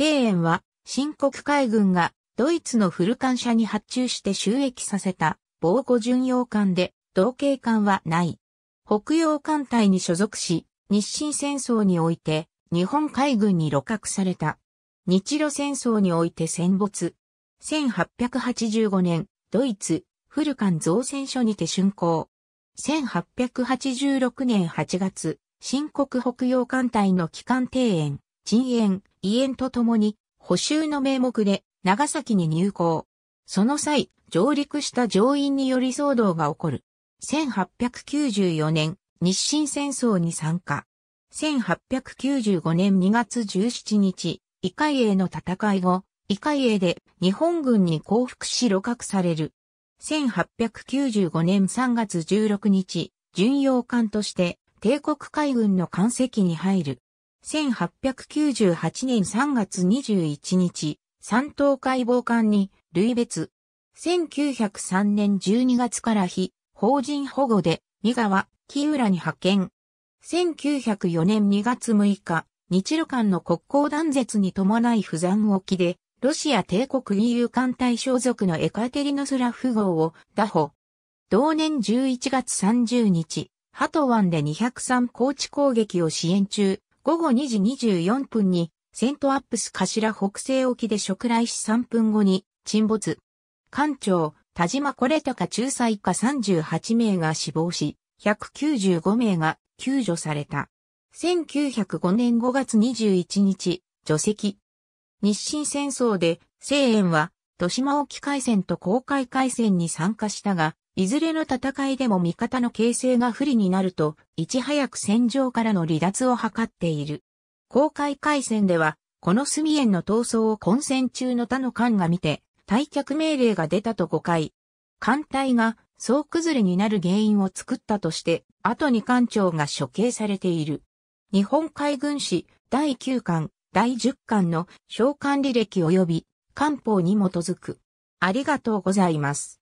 西園は、新国海軍がドイツのフル艦車に発注して収益させた防護巡洋艦で、同型艦はない。北洋艦隊に所属し、日清戦争において、日本海軍に露獲された。日露戦争において戦没。1885年、ドイツ、フルカン造船所にて竣工。1886年8月、新国北洋艦隊の機関庭園、深淵、遺縁とともに、補修の名目で長崎に入港。その際、上陸した乗員により騒動が起こる。1894年、日清戦争に参加。1895年2月17日、異海英の戦い後、異海英で日本軍に降伏し露覚される。1895年3月16日、巡洋艦として帝国海軍の艦籍に入る。1898年3月21日、三島解剖艦に類別。1903年12月から日、法人保護で三川、木浦に派遣。1904年2月6日、日露間の国交断絶に伴い不残沖で、ロシア帝国 EU 艦隊所属のエカテリノスラフ号を打破。同年11月30日、ハトワンで203高地攻撃を支援中、午後2時24分にセントアップス頭北西沖で食来し3分後に沈没。艦長、田島これ高仲裁家38名が死亡し、195名が救助された。1905年5月21日、除籍。日清戦争で、西園は、豊島沖海戦と航海海戦に参加したが、いずれの戦いでも味方の形勢が不利になると、いち早く戦場からの離脱を図っている。公開回戦では、この隅ミの闘争を混戦中の他の艦が見て、退却命令が出たと誤解。艦隊が総崩れになる原因を作ったとして、後に艦長が処刑されている。日本海軍史第9巻、第10巻の召喚履歴及び官報に基づく。ありがとうございます。